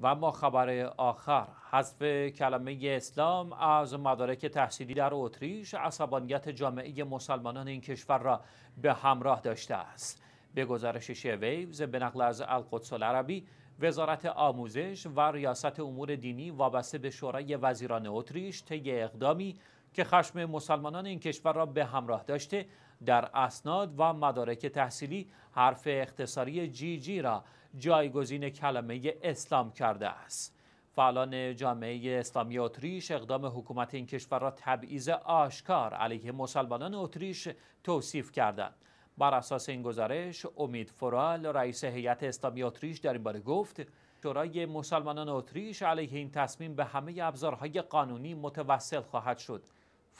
و اما خبر آخر حذف کلمه اسلام از مدارک تحصیلی در اتریش عصبانیت جامعه مسلمانان این کشور را به همراه داشته است به گزارش شویوز به نقل از القدس العربی وزارت آموزش و ریاست امور دینی وابسته به شورای وزیران اتریش طی اقدامی که خشم مسلمانان این کشور را به همراه داشته در اسناد و مدارک تحصیلی حرف اختصاری جی جی را جایگزین کلمه اسلام کرده است فعالان جامعه اسلامی اتریش اقدام حکومت این کشور را تبعیض آشکار علیه مسلمانان اتریش توصیف کردند بر اساس این گزارش امید فرال رئیس هیئت اسلامی اتریش در این باره گفت شورای مسلمانان اتریش علیه این تصمیم به همه ابزارهای قانونی متوسل خواهد شد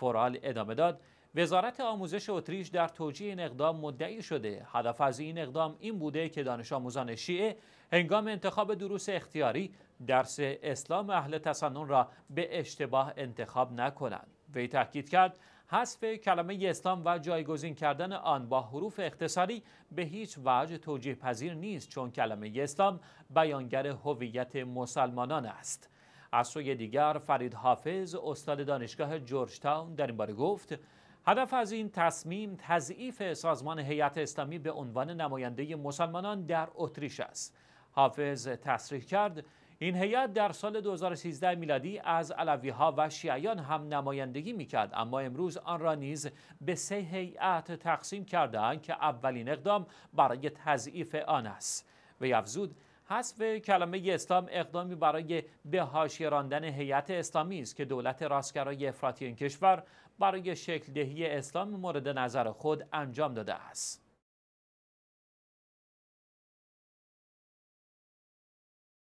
فورال ادامه داد وزارت آموزش اتریش در توجیه این اقدام مدعی شده هدف از این اقدام این بوده که دانش آموزان شیعه هنگام انتخاب دروس اختیاری درس اسلام اهل تسنن را به اشتباه انتخاب نکنند وی تاکید کرد حذف کلمه اسلام و جایگزین کردن آن با حروف اختصاری به هیچ وجه توجیه پذیر نیست چون کلمه اسلام بیانگر هویت مسلمانان است از سوی دیگر فرید حافظ استاد دانشگاه جورج تاون در این باره گفت هدف از این تصمیم تضعیف سازمان هیئت اسلامی به عنوان نماینده مسلمانان در اتریش است حافظ تصریح کرد این هیئت در سال 2013 میلادی از علوی ها و شیعیان هم نمایندگی میکرد، اما امروز آن را نیز به سه هیئت تقسیم کردهاند که اولین اقدام برای تضعیف آن است وی افزود حذف کلمه اسلام اقدامی برای به حاشیه راندن هیئت اسلامی است که دولت راستگرای افراطی این کشور برای شکل دهی اسلام مورد نظر خود انجام داده است.